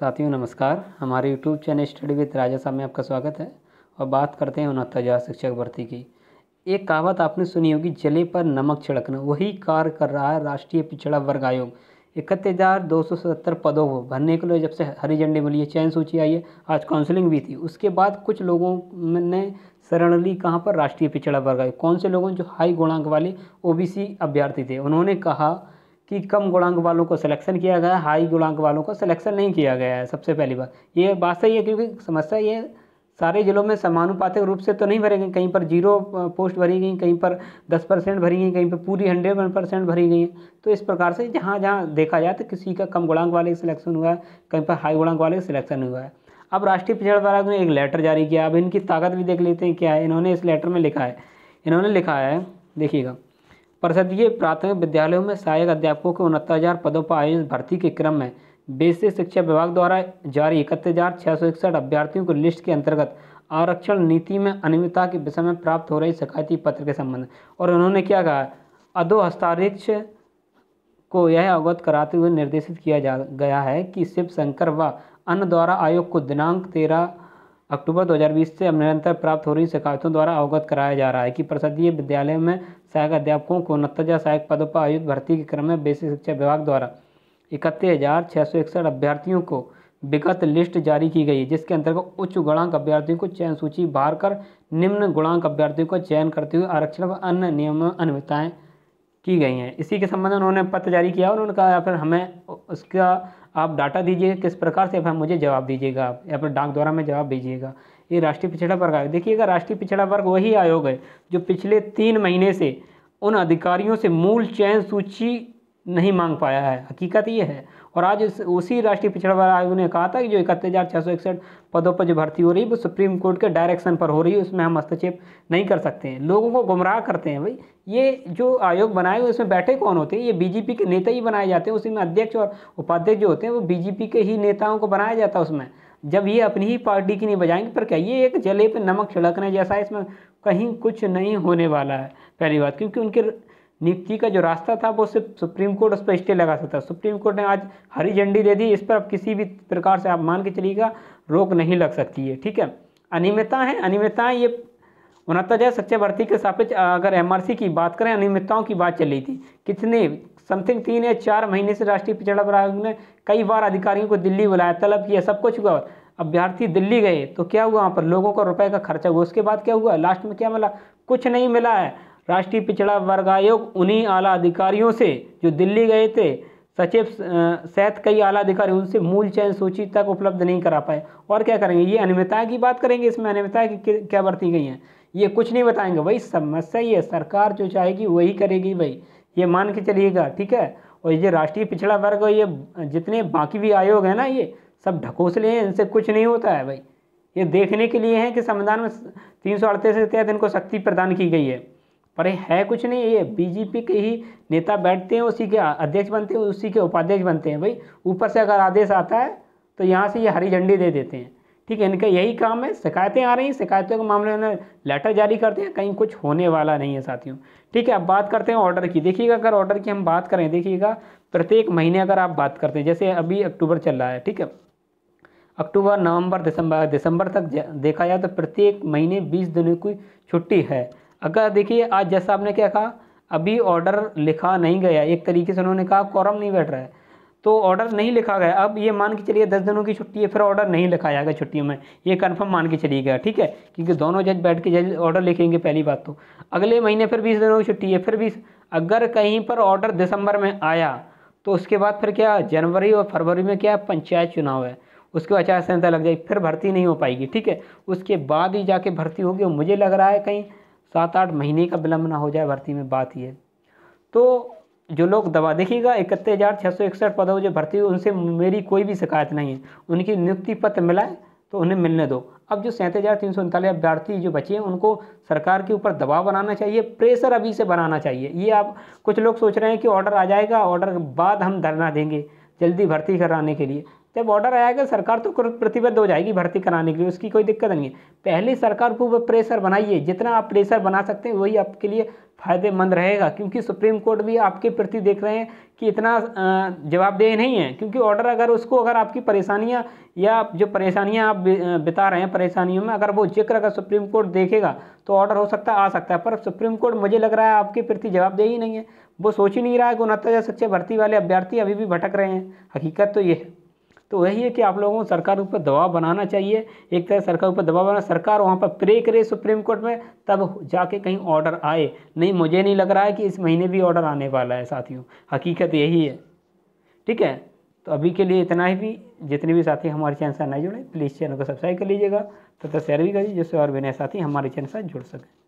साथियों नमस्कार हमारे YouTube channel study with Raja Sahab में आपका स्वागत है और बात करते हैं उनहत्तर हज़ार शिक्षक भर्ती की एक कहावत आपने सुनी होगी जले पर नमक छिड़कना वही कार्य कर रहा है राष्ट्रीय पिछड़ा वर्ग आयोग इकहत्तर हज़ार दो सौ सत्तर पदों को भरने के लिए जब से हरी झंडी मिली है चयन सूची आई है आज काउंसलिंग भी थी उसके बाद कुछ लोगों ने शरण ली कहाँ पर राष्ट्रीय पिछड़ा वर्ग आयोग कौन से लोगों जो हाई गुणांक वाले ओ अभ्यर्थी थे उन्होंने कहा कि कम गुणांक वालों को सिलेक्शन किया गया हाई गुणांक वालों को सिलेक्शन नहीं किया गया है सबसे पहली बात ये बात सही है क्योंकि समस्या ये सारे ज़िलों में समानुपातिक रूप से तो नहीं भरे गए कहीं पर जीरो पोस्ट भरी गई कहीं पर दस परसेंट भरी गई कहीं पर पूरी हंड्रेड वन परसेंट भरी गई तो इस प्रकार से जहाँ जहाँ देखा जाए तो किसी का कम गुणांक वाले का सिलेक्शन हुआ है कहीं पर हाई गुणांक वाले का सिलेक्शन हुआ है अब राष्ट्रीय पिछड़ वर्ग ने एक लेटर जारी किया अब इनकी ताकत भी देख लेते हैं क्या है इन्होंने इस लेटर में लिखा है इन्होंने लिखा है देखिएगा पर्षदीय प्राथमिक विद्यालयों में सहायक अध्यापकों के उनहत्तर पदों पर आयोजित भर्ती के क्रम में बेसिक शिक्षा विभाग द्वारा जारी इकहत्तर हज़ार सौ इकसठ अभ्यर्थियों को लिस्ट के अंतर्गत आरक्षण नीति में अनियमितता के विषय में प्राप्त हो रही शिकायती पत्र के संबंध और उन्होंने क्या कहा अधो हस्तारिक्ष को यह अवगत कराते हुए निर्देशित किया जा गया है कि शिव शंकर व अन्य द्वारा आयोग को दिनांक तेरह अक्टूबर 2020 से अब निरंतर प्राप्त हो रही शिकायतों द्वारा अवगत कराया जा रहा है कि प्रसदीय विद्यालय में सहायक अध्यापकों को उनहत्तर सहायक पदों पर आयोजित भर्ती के क्रम में बेसिक शिक्षा विभाग द्वारा इकहत्तर हज़ार छह सौ इकसठ अभ्यर्थियों को विगत लिस्ट जारी की गई है जिसके अंतर्गत उच्च गुणांक अभ्यर्थियों को चयन सूची बाहर कर निम्न गुणांक अभ्यर्थियों का चयन करते हुए आरक्षण व अन्य नियमों अनियमितताएँ की गई हैं इसी के संबंध में उन्होंने पत्र जारी किया और उन्होंने कहा फिर हमें उसका आप डाटा दीजिए किस प्रकार से हम मुझे जवाब दीजिएगा आप या फिर डाक द्वारा में जवाब भेजिएगा ये राष्ट्रीय पिछड़ा वर्ग आयोग देखिएगा राष्ट्रीय पिछड़ा वर्ग वही आयोग है जो पिछले तीन महीने से उन अधिकारियों से मूल चयन सूची नहीं मांग पाया है हकीकत ये है और आज उसी राष्ट्रीय पिछड़ा आयोग ने कहा था कि जो इकहत्तर हज़ार छः सौ इकसठ पदों पर जो भर्ती हो रही है वो सुप्रीम कोर्ट के डायरेक्शन पर हो रही है उसमें हम हस्तक्षेप नहीं कर सकते हैं लोगों को गुमराह करते हैं भाई ये जो आयोग बनाए हुए उसमें बैठे कौन होते हैं ये बीजेपी के नेता ही बनाए जाते हैं उसी में अध्यक्ष और उपाध्यक्ष जो होते हैं वो बीजेपी के ही नेताओं को बनाया जाता है उसमें जब ये अपनी ही पार्टी की नहीं बजाएंगे पर क्या ये एक जले पर नमक छिड़कने जैसा है इसमें कहीं कुछ नहीं होने वाला है पहली बात क्योंकि उनके नियुक्ति का जो रास्ता था वो सिर्फ सुप्रीम कोर्ट उस पर स्टे लगा सकता सुप्रीम कोर्ट ने आज हरी झंडी दे दी इस पर अब किसी भी प्रकार से आप मान के चलिएगा रोक नहीं लग सकती है ठीक है अनियमितता है अनियमितताएँ ये उनहत्तर हजार सच्चे भर्ती के सापेक्ष अगर एमआरसी की बात करें अनियमितताओं की बात चल रही थी कितने समथिंग तीन या चार महीने से राष्ट्रीय पिछड़ा वर्ग आयोग ने कई बार अधिकारियों को दिल्ली बुलाया तलब किया सब कुछ हुआ अभ्यर्थी दिल्ली गए तो क्या हुआ वहाँ पर लोगों का रुपए का खर्चा हुआ उसके बाद क्या हुआ लास्ट में क्या मिला कुछ नहीं मिला है राष्ट्रीय पिछड़ा वर्ग आयोग उन्हीं आला अधिकारियों से जो दिल्ली गए थे सचिव सहित कई आला अधिकारी उनसे मूल चयन सूची तक उपलब्ध नहीं करा पाए और क्या करेंगे ये अनियमितता की बात करेंगे इसमें अनियमितता की क्या बरती गई है ये कुछ नहीं बताएंगे वही समस्या ही है सरकार जो चाहेगी वही करेगी भाई ये मान के चलिएगा ठीक है और ये राष्ट्रीय पिछड़ा वर्ग ये जितने बाकी भी आयोग हैं ना ये सब ढकोसले हैं इनसे कुछ नहीं होता है भाई ये देखने के लिए हैं कि संविधान में तीन सौ अड़तीस के तहत इनको शक्ति प्रदान की गई है पर है कुछ नहीं ये बीजेपी के ही नेता बैठते हैं उसी के अध्यक्ष बनते हैं उसी के उपाध्यक्ष बनते हैं भाई ऊपर से अगर आदेश आता है तो यहाँ से ये हरी झंडी दे देते हैं ठीक है इनका यही काम है शिकायतें आ रही हैं शिकायतों के मामले में लेटर जारी करते हैं कहीं कुछ होने वाला नहीं है साथियों ठीक है अब बात करते हैं ऑर्डर की देखिएगा अगर ऑर्डर की हम बात करें देखिएगा प्रत्येक महीने अगर आप बात करते हैं जैसे अभी अक्टूबर चल रहा है ठीक है अक्टूबर नवंबर दिसंबर दिसंबर तक देखा जाए तो प्रत्येक महीने बीस दिनों की छुट्टी है अगर देखिए आज जैसा आपने क्या कहा अभी ऑर्डर लिखा नहीं गया एक तरीके से उन्होंने कहा कॉरम नहीं बैठ रहा है तो ऑर्डर नहीं लिखा गया अब ये मान के चलिए दस दिनों की छुट्टी है फिर ऑर्डर नहीं लिखा जाएगा छुट्टियों में ये कन्फर्म मान के चलिए गया ठीक है क्योंकि दोनों जज बैठ के जज ऑर्डर लिखेंगे पहली बात तो अगले महीने फिर बीस दिनों की छुट्टी है फिर बीस अगर कहीं पर ऑर्डर दिसंबर में आया तो उसके बाद फिर क्या जनवरी और फरवरी में क्या पंचायत चुनाव है उसके बाद आचार संहिता लग जाएगी फिर भर्ती नहीं हो पाएगी ठीक है उसके बाद ही जाके भर्ती होगी और मुझे लग रहा है कहीं सात आठ महीने का विलम्ब ना हो जाए भर्ती में बात ये तो जो लोग दवा देखिएगा इकतीस हज़ार छः सौ इकसठ पदों जो भर्ती हुई उनसे मेरी कोई भी शिकायत नहीं है उनकी नियुक्ति पत्र मिला है तो उन्हें मिलने दो अब जो सैंतीस हज़ार तीन सौ उनतालीस अभ्यर्थी जो बचे हैं उनको सरकार के ऊपर दबाव बनाना चाहिए प्रेशर अभी से बनाना चाहिए ये आप कुछ लोग सोच रहे हैं कि ऑर्डर आ जाएगा ऑर्डर के बाद हम धरना देंगे जल्दी भर्ती कराने के लिए जब ऑर्डर आएगा सरकार तो प्रतिबद्ध हो जाएगी भर्ती कराने के लिए उसकी कोई दिक्कत नहीं है पहले सरकार को ऊपर प्रेशर बनाइए जितना आप प्रेशर बना सकते हैं वही आपके लिए फ़ायदेमंद रहेगा क्योंकि सुप्रीम कोर्ट भी आपके प्रति देख रहे हैं कि इतना जवाबदेह नहीं है क्योंकि ऑर्डर अगर उसको अगर आपकी परेशानियाँ या जो परेशानियाँ आप बिता रहे हैं परेशानियों में अगर वो जिक्र अगर सुप्रीम कोर्ट देखेगा तो ऑर्डर हो सकता आ सकता है पर सुप्रीम कोर्ट मुझे लग रहा है आपके प्रति जवाबदेही नहीं है वो सोच ही नहीं रहा है कि उनहत्तर हज़ार सच्चे भर्ती वाले अभ्यर्थी अभी भी भटक रहे हैं हकीकत तो ये है तो वही है कि आप लोगों को सरकार ऊपर दबाव बनाना चाहिए एक तरह सरकार ऊपर दबाव बना सरकार वहाँ पर प्रे करे सुप्रीम कोर्ट में तब जाके कहीं ऑर्डर आए नहीं मुझे नहीं लग रहा है कि इस महीने भी ऑर्डर आने वाला है साथियों हकीकत यही है ठीक है तो अभी के लिए इतना ही भी जितने भी साथी हमारे चैनल से नहीं जुड़े प्लीज़ चैनल को सब्सक्राइब कर लीजिएगा तथा शेयर भी करिए जिससे और भी नए साथी हमारे चैनल से जुड़ सकें